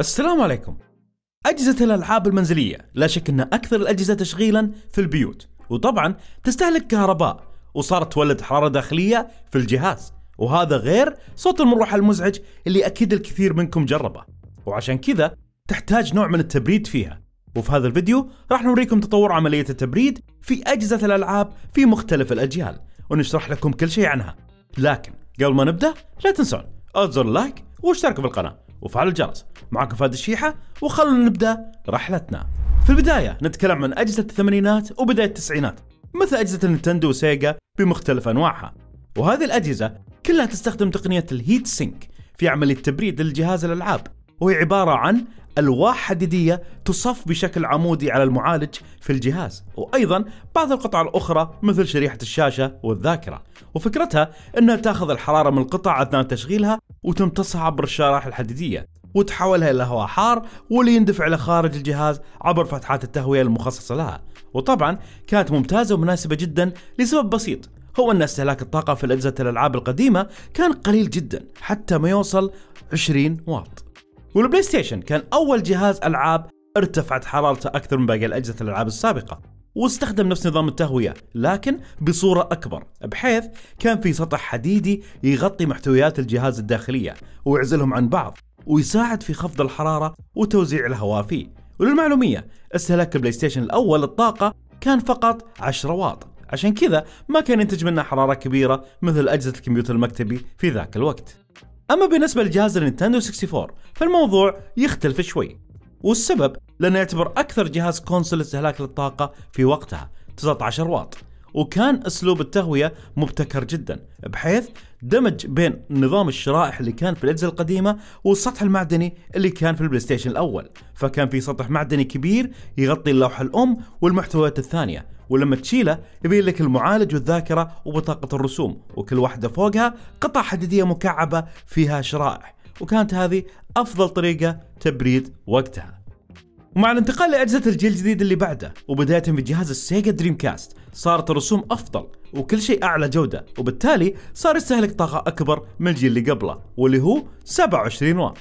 السلام عليكم أجهزة الألعاب المنزلية لا شك أنها أكثر الأجهزة تشغيلا في البيوت وطبعا تستهلك كهرباء وصارت تولد حرارة داخلية في الجهاز وهذا غير صوت المروحة المزعج اللي أكيد الكثير منكم جربه وعشان كذا تحتاج نوع من التبريد فيها وفي هذا الفيديو راح نوريكم تطور عملية التبريد في أجهزة الألعاب في مختلف الأجيال ونشرح لكم كل شيء عنها لكن قبل ما نبدأ لا تنسون زر لايك واشتركوا في القناة وفعل الجرس معكم فهد الشيحة وخلونا نبدأ رحلتنا في البداية نتكلم عن أجهزة الثمانينات وبداية التسعينات مثل أجهزة النينتندو وسيجا بمختلف أنواعها وهذه الأجهزة كلها تستخدم تقنية الهيت سينك في عملية تبريد الجهاز الألعاب وهي عبارة عن ألواح حديدية تصف بشكل عمودي على المعالج في الجهاز وأيضا بعض القطع الأخرى مثل شريحة الشاشة والذاكرة وفكرتها أنها تأخذ الحرارة من القطع أثناء تشغيلها وتمتصها عبر الشرائح الحديدية وتحولها إلى هواء حار واللي يندفع إلى خارج الجهاز عبر فتحات التهوية المخصصة لها وطبعا كانت ممتازة ومناسبة جدا لسبب بسيط هو أن استهلاك الطاقة في الأجهزة الألعاب القديمة كان قليل جدا حتى ما يوصل 20 واط والبلاي ستيشن كان أول جهاز ألعاب ارتفعت حرارته أكثر من باقي الأجهزة الألعاب السابقة واستخدم نفس نظام التهوية لكن بصورة أكبر بحيث كان في سطح حديدي يغطي محتويات الجهاز الداخلية ويعزلهم عن بعض ويساعد في خفض الحرارة وتوزيع الهواء فيه وللمعلومية استهلاك البلاي ستيشن الأول الطاقة كان فقط 10 واط عشان كذا ما كان ينتج منه حرارة كبيرة مثل أجهزة الكمبيوتر المكتبي في ذاك الوقت أما بالنسبة لجهاز النينتندو 64 فالموضوع يختلف شوي والسبب لأنه يعتبر أكثر جهاز كونسول استهلاك للطاقة في وقتها 19 واط وكان اسلوب التهويه مبتكر جدا بحيث دمج بين نظام الشرائح اللي كان في الاجهزه القديمه والسطح المعدني اللي كان في البلاي ستيشن الاول فكان في سطح معدني كبير يغطي اللوحه الام والمحتويات الثانيه ولما تشيله يبين لك المعالج والذاكره وبطاقه الرسوم وكل واحده فوقها قطع حديديه مكعبه فيها شرائح وكانت هذه افضل طريقه تبريد وقتها ومع الانتقال لأجهزة الجيل الجديد اللي بعده وبداية بجهاز السيجا دريم كاست صارت الرسوم أفضل وكل شيء أعلى جودة وبالتالي صار يستهلك طاقة أكبر من الجيل اللي قبله واللي هو 27 واط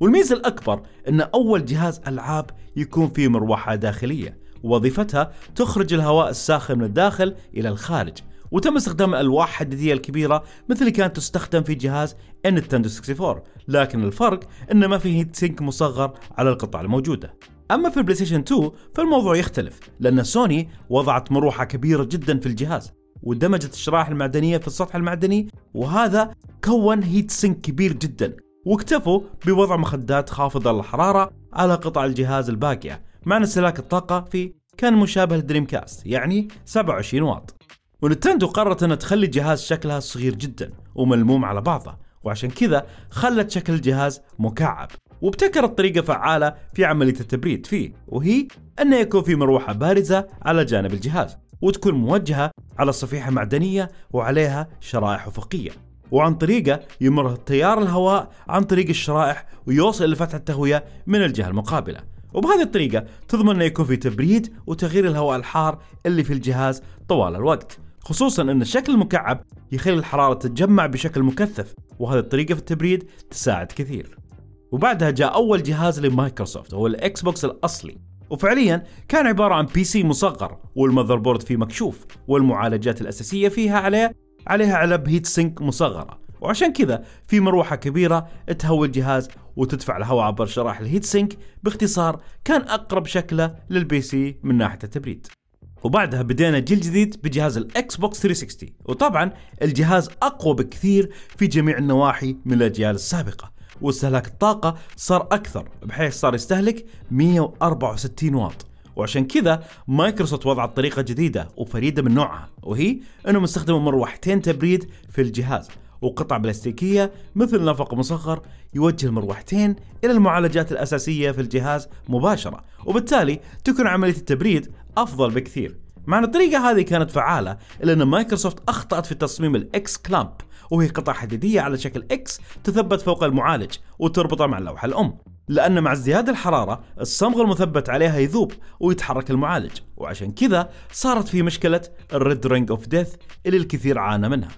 والميزة الأكبر أن أول جهاز ألعاب يكون فيه مروحة داخلية وظيفتها تخرج الهواء الساخن من الداخل إلى الخارج وتم استخدام الألواح الحديدية الكبيرة مثل اللي كانت تستخدم في جهاز النتندو 64 لكن الفرق أن ما فيه سينك مصغر على القطع الموجودة اما في البلاي ستيشن 2 فالموضوع يختلف لان سوني وضعت مروحه كبيره جدا في الجهاز ودمجت الشرائح المعدنيه في السطح المعدني وهذا كون هيت سينك كبير جدا واكتفوا بوضع مخدات خافضه للحراره على قطع الجهاز الباقيه مع ان استهلاك الطاقه فيه كان مشابه لدريم كاست يعني 27 واط ونتندو قررت انها تخلي الجهاز شكلها صغير جدا وملموم على بعضه وعشان كذا خلت شكل الجهاز مكعب وابتكرت طريقة فعالة في عملية التبريد فيه وهي أن يكون في مروحة بارزة على جانب الجهاز وتكون موجهة على صفيحة معدنية وعليها شرائح أفقية وعن طريقه يمر تيار الهواء عن طريق الشرائح ويوصل إلى فتح التهوية من الجهة المقابلة وبهذه الطريقة تضمن أن يكون في تبريد وتغيير الهواء الحار اللي في الجهاز طوال الوقت خصوصا أن الشكل المكعب يخلي الحرارة تتجمع بشكل مكثف وهذه الطريقة في التبريد تساعد كثير وبعدها جاء أول جهاز لمايكروسوفت هو الإكس بوكس الأصلي وفعليا كان عبارة عن بي سي مصغر والمذر بورد فيه مكشوف والمعالجات الأساسية فيها عليه عليها علب هيت سينك مصغرة وعشان كذا في مروحة كبيرة تهوي الجهاز وتدفع الهواء عبر شرايح الهيت سينك باختصار كان أقرب شكله للبي سي من ناحية التبريد وبعدها بدينا جيل جديد بجهاز الاكس بوكس 360 وطبعا الجهاز اقوى بكثير في جميع النواحي من الاجيال السابقه واستهلاك الطاقة صار أكثر بحيث صار يستهلك 164 واط وعشان كذا مايكروسوفت وضعت طريقة جديدة وفريدة من نوعها وهي انهم استخدموا مروحتين تبريد في الجهاز وقطع بلاستيكية مثل نفق مصغر يوجه المروحتين إلى المعالجات الأساسية في الجهاز مباشرة وبالتالي تكون عملية التبريد أفضل بكثير مع أن الطريقة هذه كانت فعالة إلا أن مايكروسوفت أخطأت في تصميم الإكس كلامب وهي قطع حديدية على شكل إكس تثبت فوق المعالج وتربطه مع اللوحة الأم لأن مع ازدياد الحرارة الصمغ المثبت عليها يذوب ويتحرك المعالج وعشان كذا صارت في مشكلة رينج اوف ديث اللي الكثير عانى منها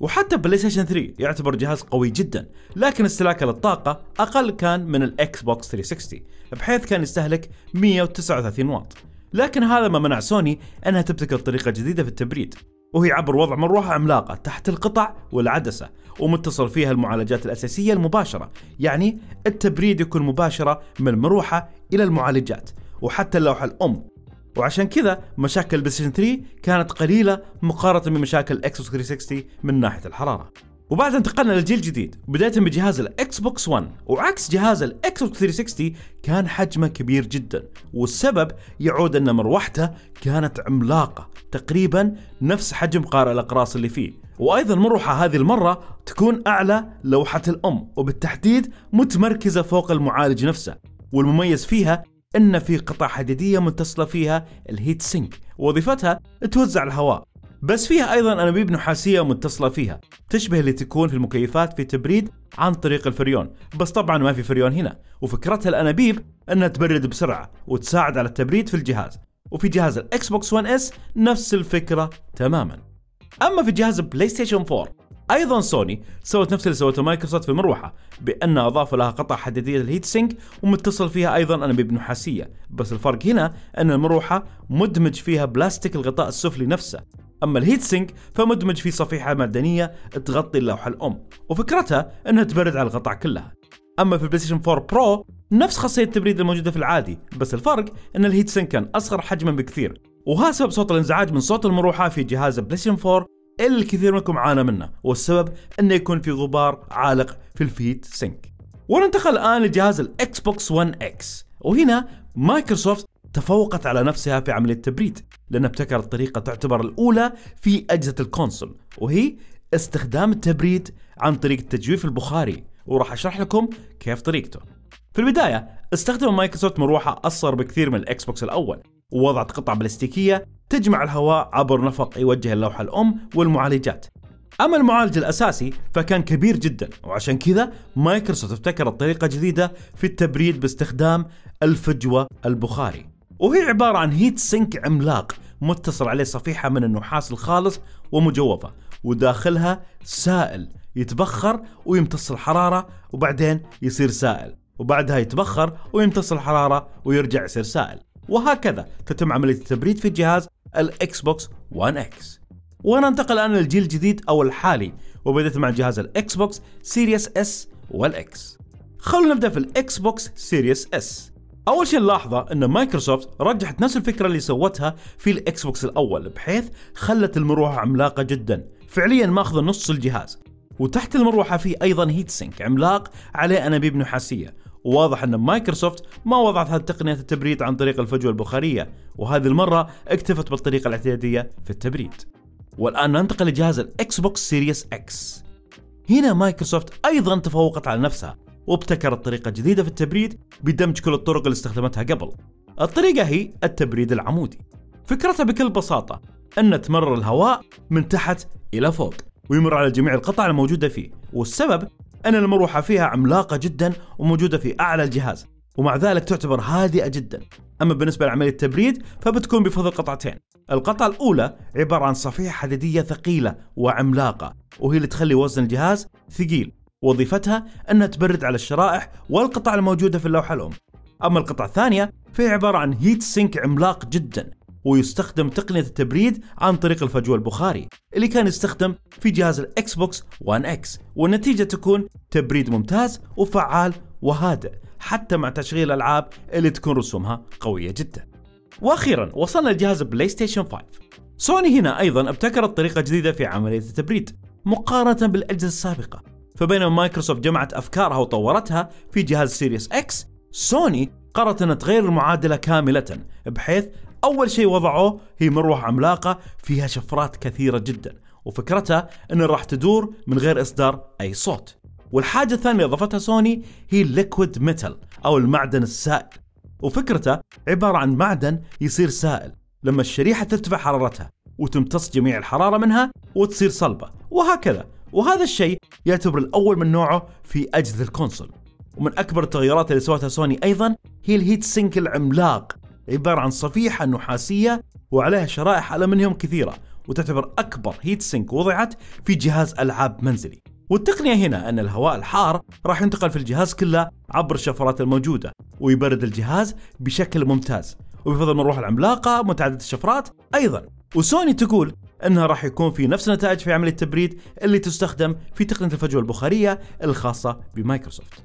وحتى بلاي ستيشن 3 يعتبر جهاز قوي جدا لكن استهلاكه للطاقة أقل كان من الإكس بوكس 360 بحيث كان يستهلك 139 واط لكن هذا ما منع سوني أنها تبتكر طريقة جديدة في التبريد وهي عبر وضع مروحة عملاقة تحت القطع والعدسة ومتصل فيها المعالجات الأساسية المباشرة يعني التبريد يكون مباشرة من المروحة إلى المعالجات وحتى اللوحة الأم وعشان كذا مشاكل البلايستيشن 3 كانت قليلة مقارنة بمشاكل الاكسوس 360 من ناحية الحرارة وبعدها انتقلنا للجيل الجديد بداية بجهاز الاكس بوكس 1 وعكس جهاز الاكس بوكس 360 كان حجمه كبير جدا والسبب يعود ان مروحته كانت عملاقة تقريبا نفس حجم قارئ الاقراص اللي فيه وايضا المروحه هذه المره تكون اعلى لوحه الام وبالتحديد متمركزه فوق المعالج نفسه والمميز فيها ان في قطع حديديه متصله فيها الهيت سينك وظيفتها توزع الهواء بس فيها ايضا انابيب نحاسيه متصله فيها تشبه اللي تكون في المكيفات في تبريد عن طريق الفريون بس طبعا ما في فريون هنا وفكرتها الانابيب انها تبرد بسرعه وتساعد على التبريد في الجهاز وفي جهاز الاكس بوكس 1 اس نفس الفكره تماما اما في جهاز بلاي ستيشن 4 ايضا سوني سوت نفس اللي سوته مايكروسوفت في المروحه بان اضافوا لها قطع حديديه الهيت سينك ومتصل فيها ايضا انابيب نحاسيه بس الفرق هنا ان المروحه مدمج فيها بلاستيك الغطاء السفلي نفسه أما الهيت سينك فمدمج في صفيحة معدنية تغطي اللوحة الأم وفكرتها أنها تبرد على القطع كلها أما في البلايستيشن ستيشن 4 برو نفس خاصية التبريد الموجودة في العادي بس الفرق أن الهيت سينك كان أصغر حجما بكثير وهذا سبب صوت الانزعاج من صوت المروحة في جهاز بلايستيشن ستيشن 4 اللي الكثير منكم عانى منه والسبب أنه يكون في غبار عالق في الهيت سينك وننتقل الآن لجهاز الإكس بوكس 1 إكس وهنا مايكروسوفت تفوقت على نفسها في عملية التبريد لأن ابتكرت طريقة تعتبر الأولى في أجهزة الكونسول وهي استخدام التبريد عن طريق التجويف البخاري وراح أشرح لكم كيف طريقته في البداية استخدم مايكروسوفت مروحة أصغر بكثير من الإكس بوكس الأول ووضعت قطع بلاستيكية تجمع الهواء عبر نفق يوجه اللوحة الأم والمعالجات أما المعالج الأساسي فكان كبير جدا وعشان كذا مايكروسوفت ابتكرت طريقة جديدة في التبريد باستخدام الفجوة البخاري وهي عبارة عن هيت سينك عملاق متصل عليه صفيحة من النحاس الخالص ومجوفة وداخلها سائل يتبخر ويمتص الحرارة وبعدين يصير سائل وبعدها يتبخر ويمتص الحرارة ويرجع يصير سائل وهكذا تتم عملية التبريد في جهاز الاكس بوكس 1 اكس وننتقل الآن للجيل الجديد أو الحالي وبدأت مع جهاز الاكس بوكس سيريس اس والاكس خلونا نبدأ في الاكس بوكس سيريس اس اول شيء نلاحظه ان مايكروسوفت رجحت نفس الفكره اللي سوتها في الاكس بوكس الاول بحيث خلت المروحه عملاقه جدا فعليا ماخذه نص الجهاز وتحت المروحه في ايضا هيت سينك عملاق عليه انابيب نحاسيه وواضح ان مايكروسوفت ما وضعت هذه التقنيه التبريد عن طريق الفجوه البخاريه وهذه المره اكتفت بالطريقه الاعتياديه في التبريد والان ننتقل لجهاز الاكس بوكس سيريس اكس هنا مايكروسوفت ايضا تفوقت على نفسها وابتكرت طريقة جديدة في التبريد بدمج كل الطرق اللي استخدمتها قبل الطريقة هي التبريد العمودي فكرتها بكل بساطة أن تمرر الهواء من تحت إلى فوق ويمر على جميع القطع الموجودة فيه والسبب أن المروحة فيها عملاقة جدا وموجودة في أعلى الجهاز ومع ذلك تعتبر هادئة جدا أما بالنسبة لعملية التبريد فبتكون بفضل قطعتين القطعة الأولى عبارة عن صفيحة حديدية ثقيلة وعملاقة وهي اللي تخلي وزن الجهاز ثقيل وظيفتها أنها تبرد على الشرائح والقطع الموجودة في اللوحة الأم أما القطعة الثانية فهي عبارة عن هيت سينك عملاق جدا ويستخدم تقنية التبريد عن طريق الفجوة البخاري اللي كان يستخدم في جهاز الاكس بوكس 1 اكس والنتيجة تكون تبريد ممتاز وفعال وهادئ حتى مع تشغيل الألعاب اللي تكون رسومها قوية جدا واخيرا وصلنا لجهاز بلاي ستيشن 5 سوني هنا ايضا ابتكرت طريقة جديدة في عملية التبريد مقارنة بالاجهزة السابقة فبينما مايكروسوفت جمعت افكارها وطورتها في جهاز سيريس اكس سوني قررت تغير المعادله كامله بحيث اول شيء وضعوه هي مروحه عملاقه فيها شفرات كثيره جدا وفكرتها ان راح تدور من غير اصدار اي صوت والحاجة الثانية اللي ضفتها سوني هي الليكويد ميتال أو المعدن السائل وفكرته عبارة عن معدن يصير سائل لما الشريحة ترتفع حرارتها وتمتص جميع الحرارة منها وتصير صلبة وهكذا وهذا الشيء يعتبر الأول من نوعه في أجهزة الكونسول ومن أكبر التغييرات اللي سوتها سوني أيضا هي الهيت سينك العملاق عبارة عن صفيحة نحاسية وعليها شرائح ألمنيوم كثيرة وتعتبر أكبر هيت سينك وضعت في جهاز ألعاب منزلي والتقنية هنا أن الهواء الحار راح ينتقل في الجهاز كله عبر الشفرات الموجودة ويبرد الجهاز بشكل ممتاز وبفضل مروحة العملاقة متعددة الشفرات أيضا وسوني تقول انها راح يكون في نفس النتائج في عمليه التبريد اللي تستخدم في تقنيه الفجوه البخاريه الخاصه بمايكروسوفت.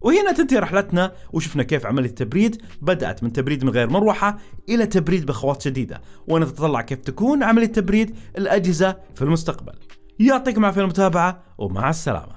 وهنا تنتهي رحلتنا وشفنا كيف عملية التبريد بدأت من تبريد من غير مروحة إلى تبريد بخطوات شديدة ونتطلع كيف تكون عملية تبريد الأجهزة في المستقبل يعطيكم العافية المتابعة ومع السلامة